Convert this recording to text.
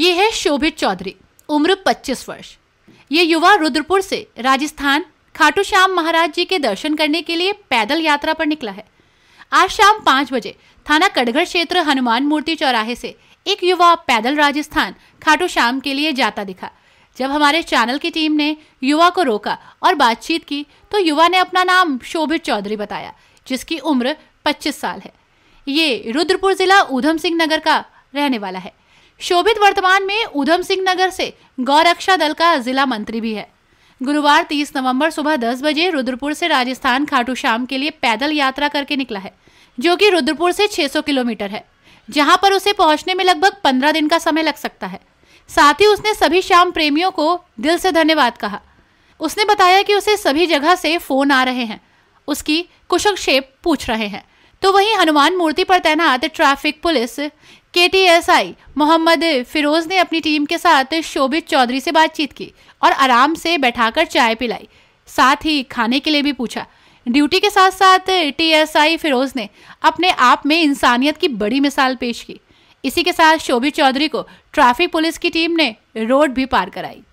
ये है शोभित चौधरी उम्र 25 वर्ष ये युवा रुद्रपुर से राजस्थान खाटू श्याम महाराज जी के दर्शन करने के लिए पैदल यात्रा पर निकला है आज शाम पाँच बजे थाना कटघर क्षेत्र हनुमान मूर्ति चौराहे से एक युवा पैदल राजस्थान खाटू श्याम के लिए जाता दिखा जब हमारे चैनल की टीम ने युवा को रोका और बातचीत की तो युवा ने अपना नाम शोभित चौधरी बताया जिसकी उम्र 25 साल है ये रुद्रपुर जिला ऊधम सिंह नगर का रहने वाला है शोभित वर्तमान में उधम सिंह नगर से गौरक्षा दल का जिला मंत्री भी है गुरुवार 30 नवंबर सुबह 10 बजे रुद्रपुर से राजस्थान खाटू श्याम के लिए पैदल यात्रा करके निकला है जो कि रुद्रपुर से 600 किलोमीटर है जहां पर उसे पहुंचने में लगभग 15 दिन का समय लग सकता है साथ ही उसने सभी श्याम प्रेमियों को दिल से धन्यवाद कहा उसने बताया कि उसे सभी जगह से फोन आ रहे हैं उसकी कुशलक्षेप पूछ रहे हैं तो वहीं हनुमान मूर्ति पर तैनात ट्रैफिक पुलिस के T S I Mohammad Firoz ने अपनी टीम के साथ शोभित चौधरी से बातचीत की और आराम से बैठाकर चाय पिलाई साथ ही खाने के लिए भी पूछा ड्यूटी के साथ साथ टीएसआई फिरोज ने अपने आप में इंसानियत की बड़ी मिसाल पेश की इसी के साथ शोभित चौधरी को ट्रैफिक पुलिस की टीम ने रोड भी पार कराई